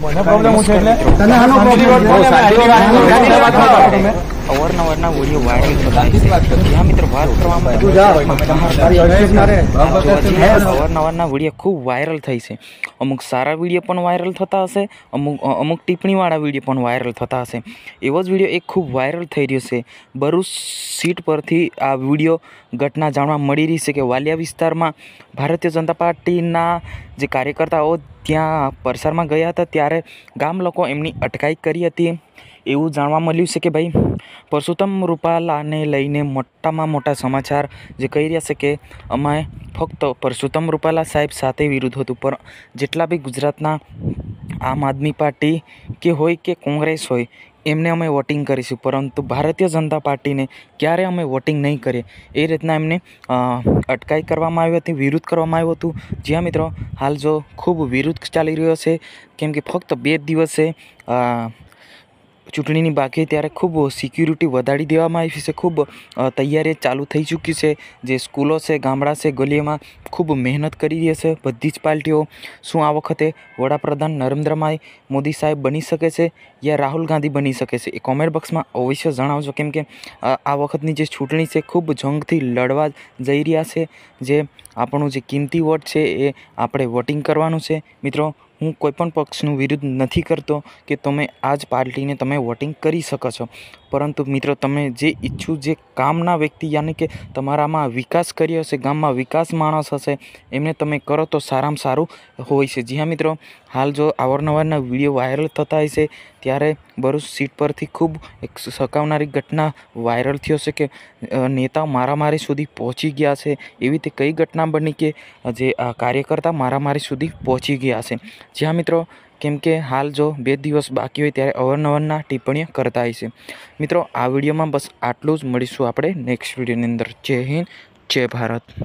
તને આનો પ્રોબ્લેમ છે ના ઓરી વાયરલ ભદાઈ વાત કરીયા મિત્ર વાયરલ થવા ભાઈ નવર નવા વિડીયો ખૂબ વાયરલ થઈ છે અમુક સારા વિડીયો પણ વાયરલ થતા હશે અમુક અમુક ટિપ્ણી વાળા વિડીયો પણ વાયરલ થતા હશે એવો જ વિડીયો એક ખૂબ વાયરલ થઈ રહ્યો છે બરુસ સીટ પરથી આ વિડીયો ઘટના જાણવા મળી રહી છે કે વાલિયા વિસ્તારમાં ભારતીય જનતા પાર્ટીના જે કાર્યકર્તાઓ ત્યાં પરસરમાં ગયા હતા ત્યારે ગામ લોકો એમની અટકાયત કરી હતી એવું જાણવા મળ્યું છે કે ભાઈ પરસોત્તમ રૂપાલાને લઈને મોટામાં મોટા સમાચાર જે કહી રહ્યા છે કે અમે ફક્ત પરસોત્તમ રૂપાલા સાહેબ સાથે વિરુદ્ધ હતું પણ જેટલા બી ગુજરાતના આમ આદમી પાર્ટી કે હોય કે કોંગ્રેસ હોય એમને અમે વોટિંગ કરીશું પરંતુ ભારતીય જનતા પાર્ટીને ક્યારે અમે વોટિંગ નહીં કરીએ એ રીતના એમને અટકાઈ કરવામાં આવી હતી વિરુદ્ધ કરવામાં આવ્યું હતું જ્યાં મિત્રો હાલ જો ખૂબ વિરુદ્ધ ચાલી રહ્યો છે કેમ કે ફક્ત બે દિવસે ચૂટણીની બાકી ત્યારે ખૂબ સિક્યુરિટી વધારી દેવામાં આવી છે ખૂબ તૈયારી ચાલુ થઈ જ चुकी છે જે સ્કૂલો છે ગામડા છે ગોલીમાં ખૂબ મહેનત કરી દે છે બધી જ પાર્ટીઓ શું આ વખતે વડાપ્રધાન নরન્દ્રભાઈ મોદી સાહેબ બની શકે છે કે રાહુલ ગાંધી બની શકે છે એ કમેન્ટ બોક્સમાં અવશ્ય જણાવજો કેમ કે આ વખતની જે ચૂંટણી છે ખૂબ જોંગથી લડવા જઈ રહ્યા છે જે આપણો જે કિંતી વોર્ડ છે એ આપણે વોટિંગ કરવાનું છે મિત્રો હું કોઈપણ પક્ષનું વિરુદ્ધ નથી કરતો કે તમે આ જ પાર્ટીને તમે વોટિંગ કરી શકો છો પરંતુ મિત્રો તમે જે ઈચ્છું જે કામના વ્યક્તિ યાની કે તમારામાં વિકાસ કર્યો હશે ગામમાં વિકાસ માણસ હશે એમને તમે કરો તો સારામાં સારું હોય છે જી હા મિત્રો હાલ જો અવારનવારના વિડીયો વાયરલ થતા હોય છે ત્યારે બરોસ સીટ પર થી ખૂબ એક સકાવનારી ઘટના વાયરલ થઈ હશે કે નેતા મારામારી સુધી પહોંચી ગયા છે આવી રીતે ઘણી ઘટના બની કે અજે કાર્યકર્તા મારામારી સુધી પહોંચી ગયા છે じゃ મિત્રો કેમ કે હાલ જો બે દિવસ બાકી હોય ત્યારે અવરનવરના ટીપણીયા કરતા હૈ છે મિત્રો આ વિડિયો માં બસ આટલું જ મળીશું આપણે નેક્સ્ટ વિડિયો ની અંદર જય હિન્દ જય ભારત